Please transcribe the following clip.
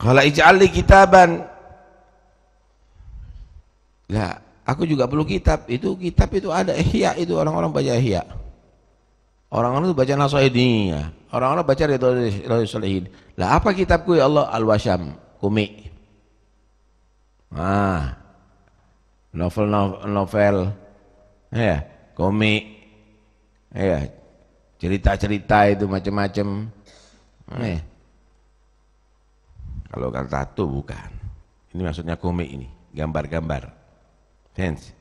Kalau ij'al kitaban. Lah, aku juga perlu kitab. Itu kitab itu ada ihya itu orang-orang baca ihya. Orang-orang itu baca nasaidiyah. Orang-orang baca Riyadhus Shalihin. Lah apa kitabku ya Allah? Al-Washam, Kumi. Ah. Novel novel. Ya, komik. Ya. Cerita-cerita itu macam-macam. nih. Iya. Kalau kata tato bukan. Ini maksudnya komik ini, gambar-gambar. Fans.